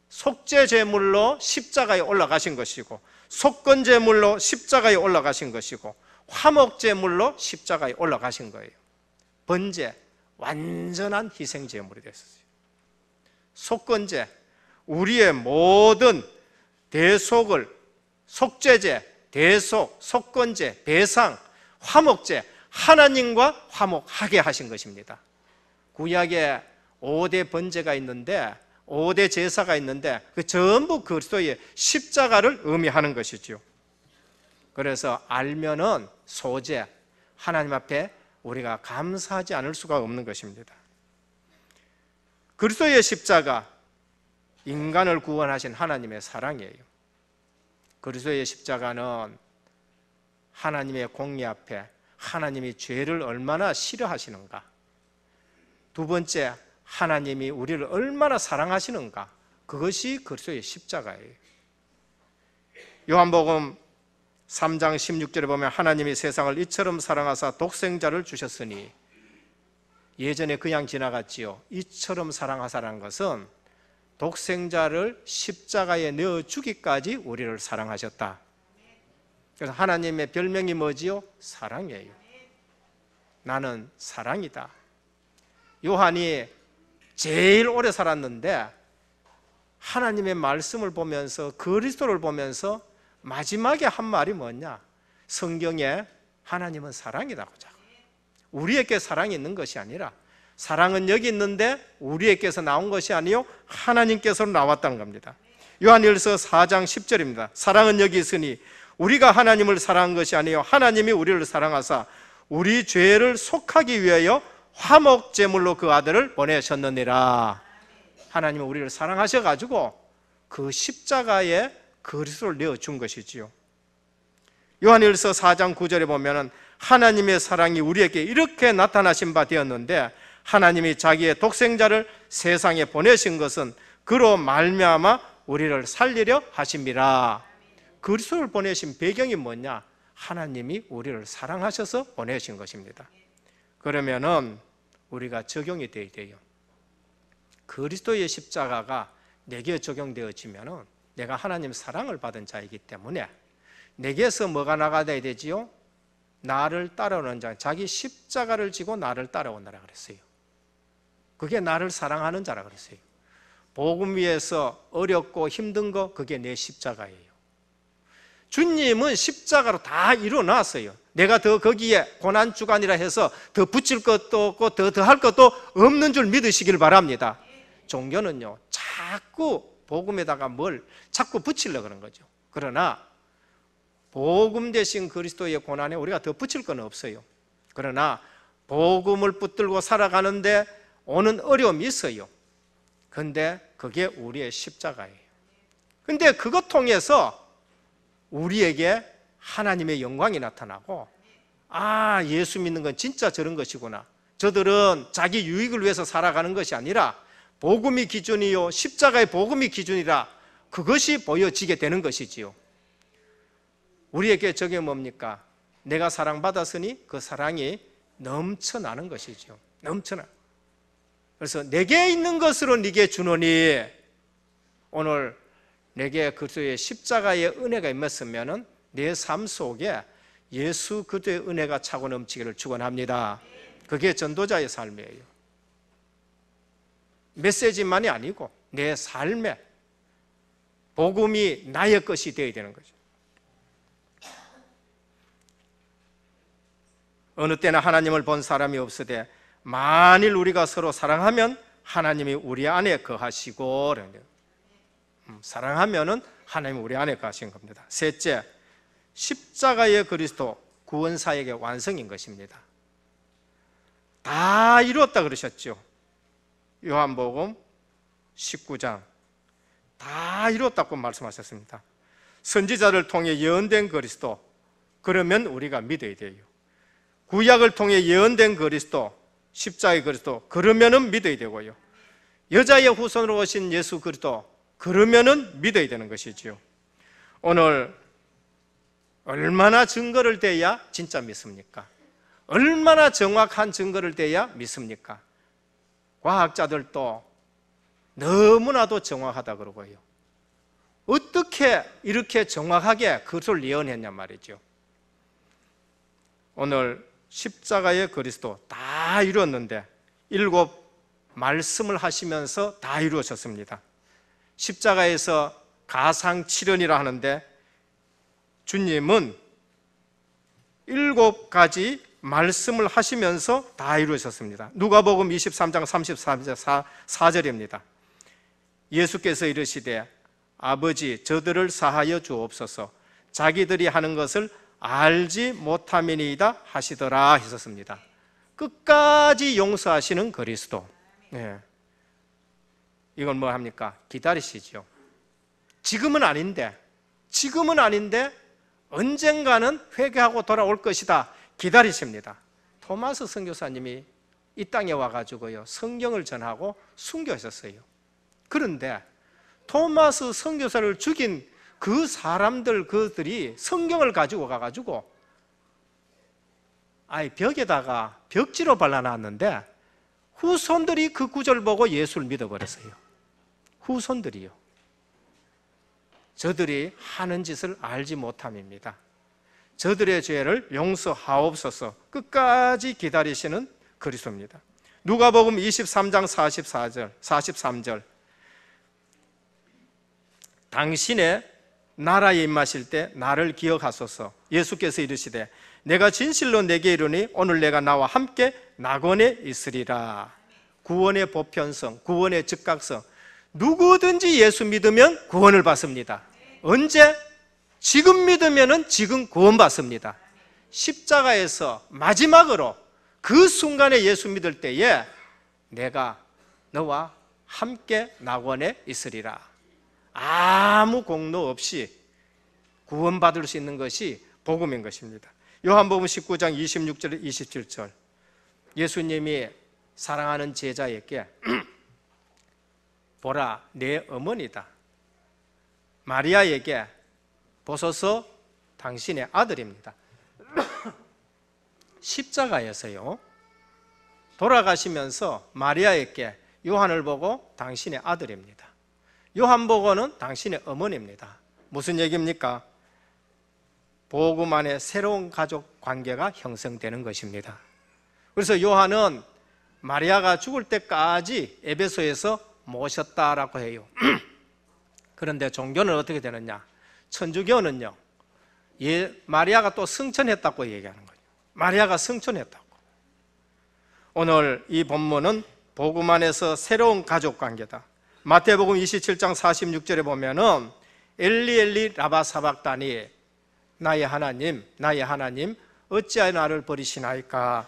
속죄제물로 십자가에 올라가신 것이고 속건제물로 십자가에 올라가신 것이고 화목제물로 십자가에 올라가신 거예요. 번제 완전한 희생제물이 됐어요. 속건제 우리의 모든 대속을 속죄제, 대속, 속건제, 배상 화목제, 하나님과 화목하게 하신 것입니다. 구약에 5대 번제가 있는데 5대 제사가 있는데 그 전부 그리스도의 십자가를 의미하는 것이지요. 그래서 알면은 소재 하나님 앞에 우리가 감사하지 않을 수가 없는 것입니다. 그리스도의 십자가 인간을 구원하신 하나님의 사랑이에요. 그리스도의 십자가는 하나님의 공리 앞에 하나님이 죄를 얼마나 싫어하시는가. 두 번째, 하나님이 우리를 얼마나 사랑하시는가. 그것이 그리스도의 십자가예요. 요한복음 3장 16절에 보면 하나님이 세상을 이처럼 사랑하사 독생자를 주셨으니 예전에 그냥 지나갔지요. 이처럼 사랑하사라는 것은 독생자를 십자가에 넣어 주기까지 우리를 사랑하셨다. 그래서 하나님의 별명이 뭐지요? 사랑이에요. 나는 사랑이다. 요한이 제일 오래 살았는데 하나님의 말씀을 보면서 그리스도를 보면서 마지막에 한 말이 뭐냐? 성경에 하나님은 사랑이라고 자. 우리에게 사랑이 있는 것이 아니라 사랑은 여기 있는데 우리에게서 나온 것이 아니요 하나님께서 나왔다는 겁니다. 요한일서 4장 10절입니다. 사랑은 여기 있으니 우리가 하나님을 사랑한 것이 아니요 하나님이 우리를 사랑하사 우리 죄를 속하기 위하여 화목 제물로 그 아들을 보내셨느니라. 하나님은 우리를 사랑하셔 가지고 그 십자가에 그리스도를 내어 준 것이지요. 요한일서 4장 9절에 보면은 하나님의 사랑이 우리에게 이렇게 나타나신 바 되었는데 하나님이 자기의 독생자를 세상에 보내신 것은 그로 말미암아 우리를 살리려 하심이라. 그리스도를 보내신 배경이 뭐냐? 하나님이 우리를 사랑하셔서 보내신 것입니다. 그러면은 우리가 적용이 돼야 돼요. 그리스도의 십자가가 내게 적용되어지면은 내가 하나님 사랑을 받은 자이기 때문에 내게서 뭐가 나가야 되지요? 나를 따라오는 자, 자기 십자가를 지고 나를 따라오느라 그랬어요. 그게 나를 사랑하는 자라 그랬어요. 복음 위에서 어렵고 힘든 거 그게 내 십자가예요. 주님은 십자가로 다일어났어요 내가 더 거기에 고난주간이라 해서 더 붙일 것도 없고 더 더할 것도 없는 줄 믿으시길 바랍니다. 종교는요, 자꾸 복음에다가 뭘 자꾸 붙이려 고 그런 거죠. 그러나 복음 대신 그리스도의 고난에 우리가 더 붙일 건 없어요. 그러나 복음을 붙들고 살아가는데 오는 어려움이 있어요. 근데 그게 우리의 십자가예요. 근데 그것 통해서 우리에게 하나님의 영광이 나타나고 아, 예수 믿는 건 진짜 저런 것이구나. 저들은 자기 유익을 위해서 살아가는 것이 아니라 복음이 기준이요. 십자가의 복음이 기준이라 그것이 보여지게 되는 것이지요. 우리에게 저게 뭡니까? 내가 사랑받았으니 그 사랑이 넘쳐나는 것이지요 넘쳐나. 그래서 내게 있는 것으로 네게 주노니 오늘 내게 그리스도의 십자가의 은혜가 임했으면은 내삶 속에 예수 그리스도의 은혜가 차고 넘치기를 축원합니다. 그게 전도자의 삶이에요. 메시지만이 아니고 내 삶에 복음이 나의 것이 되어야 되는 거죠. 어느 때나 하나님을 본 사람이 없으되 만일 우리가 서로 사랑하면 하나님이 우리 안에 거하시고 그런 음, 사랑하면은 하나님 우리 안에 가신 겁니다. 셋째, 십자가의 그리스도 구원사역의 완성인 것입니다. 다 이루었다 그러셨죠. 요한복음 19장 다 이루었다고 말씀하셨습니다. 선지자를 통해 예언된 그리스도 그러면 우리가 믿어야 돼요. 구약을 통해 예언된 그리스도 십자의 그리스도 그러면은 믿어야 되고요. 여자의 후손으로 오신 예수 그리스도 그러면은 믿어야 되는 것이지요. 오늘 얼마나 증거를 대야 진짜 믿습니까? 얼마나 정확한 증거를 대야 믿습니까? 과학자들도 너무나도 정확하다 그러고요. 어떻게 이렇게 정확하게 그것을 예언했냐 말이죠. 오늘 십자가의 그리스도 다 이루었는데 일곱 말씀을 하시면서 다 이루어졌습니다. 십자가에서 가상 칠연이라 하는데 주님은 일곱 가지 말씀을 하시면서 다 이루셨습니다. 누가복음 23장 34절 4절입니다. 예수께서 이르시되 아버지 저들을 사하여 주옵소서 자기들이 하는 것을 알지 못함이니이다 하시더라 했었습니다. 끝까지 용서하시는 그리스도. 예. 이건 뭐 합니까? 기다리시죠. 지금은 아닌데, 지금은 아닌데, 언젠가는 회개하고 돌아올 것이다. 기다리십니다. 토마스 선교사님이 이 땅에 와가지고요, 성경을 전하고 숨겨 있었어요. 그런데 토마스 선교사를 죽인 그 사람들, 그들이 성경을 가지고 가가지고 아예 벽에다가 벽지로 발라놨는데 후손들이 그 구절 보고 예수를 믿어버렸어요. 후손들이요. 저들이 하는 짓을 알지 못함입니다. 저들의 죄를 용서하옵소서 끝까지 기다리시는 그리스도입니다. 누가복음 23장 44절 43절 당신의 나라에 임하실 때 나를 기억하소서 예수께서 이르시되 내가 진실로 내게 이르니 오늘 내가 나와 함께 낙원에 있으리라 구원의 보편성 구원의 즉각성 누구든지 예수 믿으면 구원을 받습니다. 언제? 지금 믿으면 지금 구원받습니다. 십자가에서 마지막으로 그 순간에 예수 믿을 때에 내가 너와 함께 낙원에 있으리라. 아무 공로 없이 구원받을 수 있는 것이 복음인 것입니다. 요한복음 19장 26절 27절. 예수님이 사랑하는 제자에게 보라 내 어머니다 마리아에게 보소서 당신의 아들입니다 십자가에서요 돌아가시면서 마리아에게 요한을 보고 당신의 아들입니다 요한 보고는 당신의 어머니입니다 무슨 얘기입니까? 보고만의 새로운 가족 관계가 형성되는 것입니다 그래서 요한은 마리아가 죽을 때까지 에베소에서 모셨다라고 해요. 그런데 종교는 어떻게 되느냐? 천주교는요, 예, 마리아가 또 승천했다고 얘기하는 거예요. 마리아가 승천했다고. 오늘 이 본문은 복음 안에서 새로운 가족 관계다. 마태복음 27장 46절에 보면은 엘리 엘리 라바 사박다니 나의 하나님 나의 하나님 어찌하여 나를 버리시나이까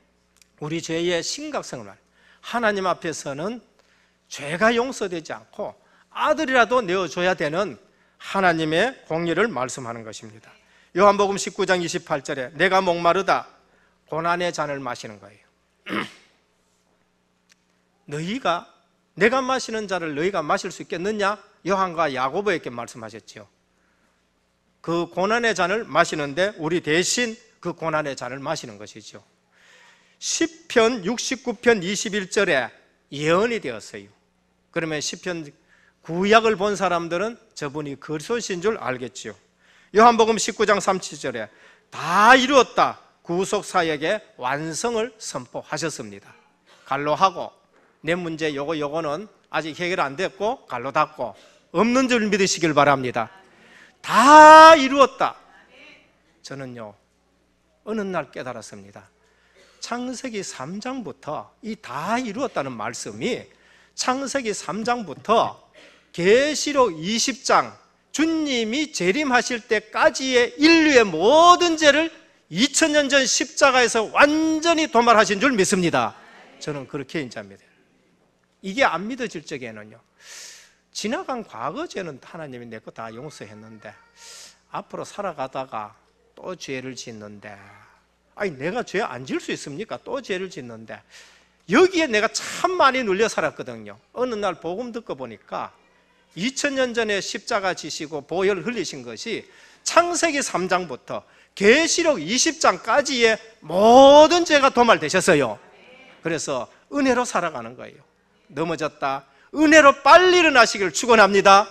우리 죄의 심각성을 말 하나님 앞에서는 죄가 용서되지 않고 아들이라도 내어줘야 되는 하나님의 공의를 말씀하는 것입니다. 요한복음 19장 28절에 내가 목마르다 고난의 잔을 마시는 거예요. 너희가 내가 마시는 잔을 너희가 마실 수 있겠느냐? 요한과 야고보에게 말씀하셨지그 고난의 잔을 마시는데 우리 대신 그 고난의 잔을 마시는 것이죠. 10편 69편 21절에 예언이 되었어요. 그러면 시편 구약을 본 사람들은 저분이 그리스도신 줄 알겠지요. 요한복음 19장 3절에 다 이루었다. 구속사역의 완성을 선포하셨습니다. 갈로 하고 내 문제 요거 요거는 아직 해결 안 됐고 갈로 닫고 없는 줄 믿으시길 바랍니다. 다 이루었다. 저는요 어느 날 깨달았습니다. 창세기 3장부터 이 다 이루었다는 말씀이 창세기 3장부터 계시록 20장 주님이 재림하실 때까지의 인류의 모든 죄를 2000년 전 십자가에서 완전히 도말하신 줄 믿습니다. 저는 그렇게 인자합니다 이게 안 믿어질 적에는요. 지나간 과거죄는 하나님이 내 거 다 용서했는데 앞으로 살아가다가 또 죄를 짓는데 아니 내가 죄안 지을 수 있습니까? 또 죄를 짓는데 여기에 내가 참 많이 눌려 살았거든요 어느 날 복음 듣고 보니까 2000년 전에 십자가 지시고 보혈 흘리신 것이 창세기 3장부터 계시록 20장까지의 모든 죄가 도말되셨어요 그래서 은혜로 살아가는 거예요 넘어졌다 은혜로 빨리 일어나시길 축원합니다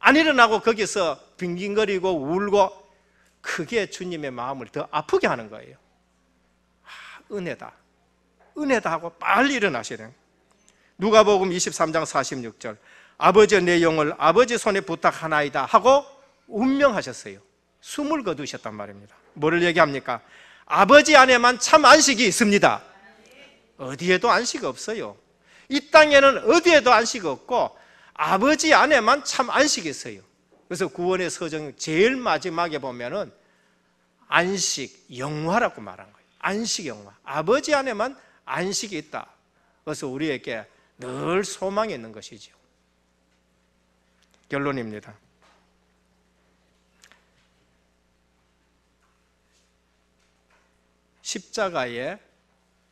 안 일어나고 거기서 빙빙거리고 울고 그게 주님의 마음을 더 아프게 하는 거예요. 아, 은혜다. 은혜다 하고 빨리 일어나시는 누가복음 23장 46절 아버지의 내 영을 아버지 손에 부탁하나이다 하고 운명하셨어요. 숨을 거두셨단 말입니다. 뭐를 얘기합니까? 아버지 안에만 참 안식이 있습니다. 어디에도 안식 없어요. 이 땅에는 어디에도 안식 없고 아버지 안에만 참 안식이 있어요. 그래서 구원의 서정 제일 마지막에 보면은 안식 영화라고 말한 거예요. 안식 영화. 아버지 안에만 안식이 있다. 그래서 우리에게 늘 소망이 있는 것이지 결론입니다. 십자가의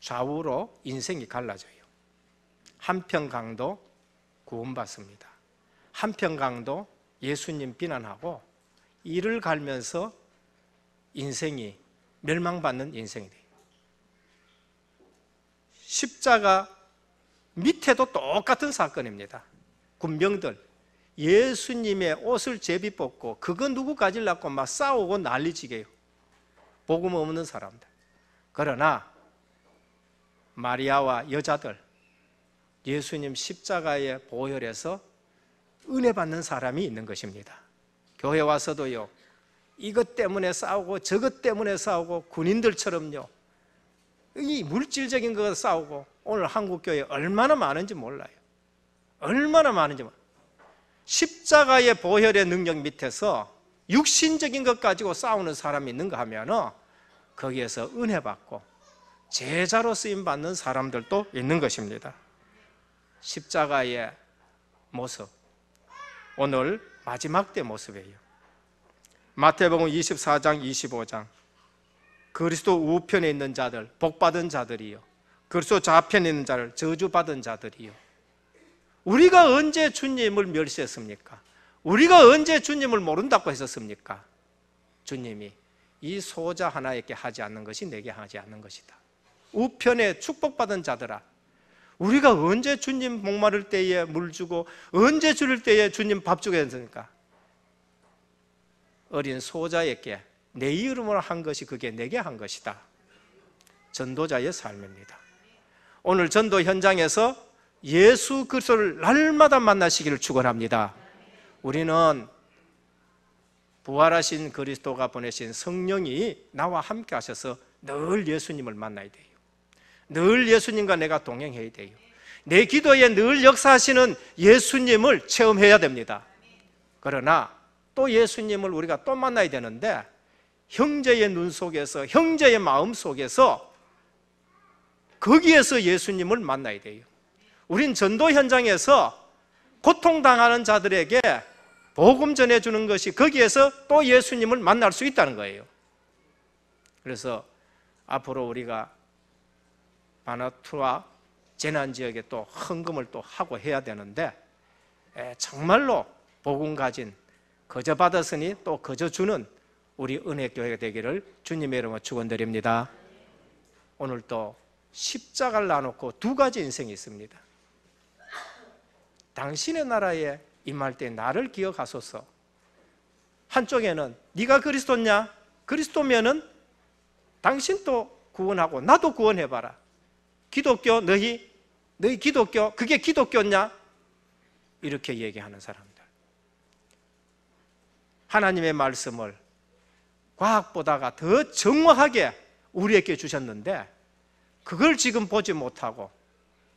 좌우로 인생이 갈라져요. 한편 강도 구원받습니다. 한편 강도 예수님 비난하고 이를 갈면서 인생이 멸망받는 인생이 돼요. 십자가 밑에도 똑같은 사건입니다. 군병들 예수님의 옷을 제비 뽑고 그거 누구 가질라고 막 싸우고 난리지게요. 복음 없는 사람들. 그러나 마리아와 여자들 예수님 십자가의 보혈에서 은혜 받는 사람이 있는 것입니다. 교회 와서도요, 이것 때문에 싸우고 저것 때문에 싸우고 군인들처럼요, 이 물질적인 거 싸우고 오늘 한국 교회 얼마나 많은지 몰라요. 얼마나 많은지 몰라요. 십자가의 보혈의 능력 밑에서 육신적인 것 가지고 싸우는 사람이 있는가 하면 거기에서 은혜 받고 제자로 쓰임 받는 사람들도 있는 것입니다. 십자가의 모습, 오늘 마지막 때 모습이에요. 마태복음 24장 25장 그리스도 우편에 있는 자들 복받은 자들이요 그리스도 좌편에 있는 자를 저주받은 자들이요 우리가 언제 주님을 멸시했습니까? 우리가 언제 주님을 모른다고 했었습니까? 주님이 이 소자 하나에게 하지 않는 것이 내게 하지 않는 것이다 우편에 축복받은 자들아 우리가 언제 주님 목마를 때에 물 주고 언제 줄를 때에 주님 밥 주겠습니까? 게 어린 소자에게 내 이름으로 한 것이 그게 내게 한 것이다. 전도자의 삶입니다. 오늘 전도 현장에서 예수 그리스도를 날마다 만나시기를 축원합니다. 우리는 부활하신 그리스도가 보내신 성령이 나와 함께 하셔서 늘 예수님을 만나야 돼요. 늘 예수님과 내가 동행해야 돼요. 내 기도에 늘 역사하시는 예수님을 체험해야 됩니다. 그러나 또 예수님을 우리가 또 만나야 되는데 형제의 눈 속에서 형제의 마음 속에서 거기에서 예수님을 만나야 돼요. 우린 전도 현장에서 고통당하는 자들에게 복음 전해주는 것이 거기에서 또 예수님을 만날 수 있다는 거예요. 그래서 앞으로 우리가 바나투와 재난 지역에 또 헌금을 또 하고 해야 되는데 정말로 복음 가진 거저 받았으니 또 거저 주는 우리 은혜 교회가 되기를 주님의 이름으로 축원드립니다. 오늘 또 십자가를 나놓고 두 가지 인생이 있습니다. 당신의 나라에 임할 때 나를 기억하소서. 한쪽에는 네가 그리스도냐? 그리스도면은 당신도 구원하고 나도 구원해 봐라. 기독교 너희 너희 기독교 그게 기독교냐? 이렇게 얘기하는 사람들. 하나님의 말씀을 과학보다가 더 정확하게 우리에게 주셨는데 그걸 지금 보지 못하고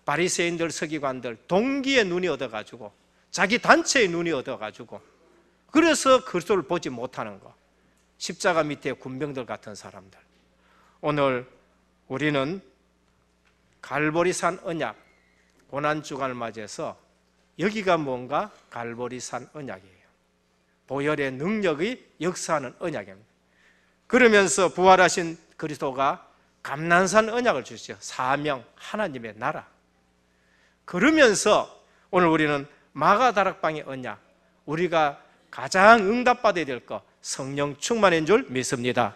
바리새인들 서기관들 동기의 눈이 얻어 가지고 자기 단체의 눈이 얻어 가지고 그래서 그리스도를 보지 못하는 거. 십자가 밑에 군병들 같은 사람들. 오늘 우리는 갈보리산 언약 고난 주간을 맞이해서 여기가 뭔가 갈보리산 언약이에요. 보혈의 능력의 역사하는 언약입니다. 그러면서 부활하신 그리스도가 감난산 언약을 주시죠. 사명 하나님의 나라. 그러면서 오늘 우리는 마가 다락방의 언약, 우리가 가장 응답받아야 될 것, 성령 충만인 줄 믿습니다.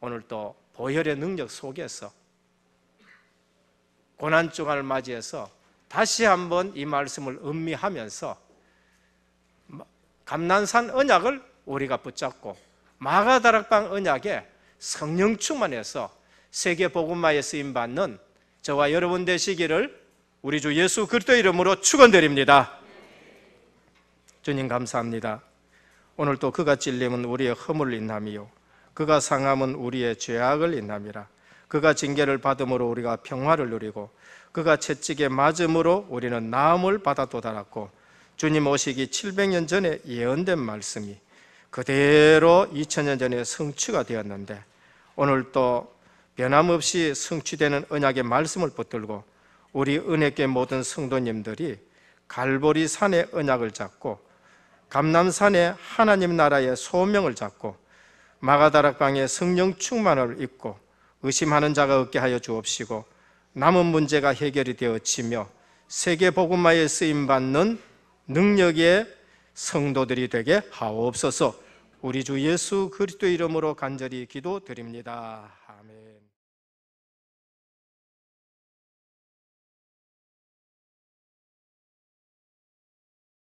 오늘 또 보혈의 능력 속에서 고난 주간을 맞이해서 다시 한번 이 말씀을 음미하면서 감난산 언약을 우리가 붙잡고 마가다락방 언약에 성령 충만해서 세계 복음화에 쓰임 받는 저와 여러분 되시기를 우리 주 예수 그리스도 이름으로 축원드립니다. 주님 감사합니다. 오늘도 그가 찔림은 우리의 허물을 인함이요 그가 상함은 우리의 죄악을 인함이라. 그가 징계를 받음으로 우리가 평화를 누리고 그가 채찍에 맞음으로 우리는 나음을 받아 도달았고 주님 오시기 700년 전에 예언된 말씀이 그대로 2000년 전에 성취가 되었는데 오늘또 변함없이 성취되는 은약의 말씀을 붙들고 우리 은혜계 모든 성도님들이 갈보리 산의 은약을 잡고 감남산의 하나님 나라의 소명을 잡고 마가다락방의 성령 충만을 입고 의심하는 자가 없게 하여 주옵시고 남은 문제가 해결이 되어지며 세계 보음마에 쓰임 받는 능력의 성도들이 되게 하옵소서. 우리 주 예수 그리스도 이름으로 간절히 기도드립니다.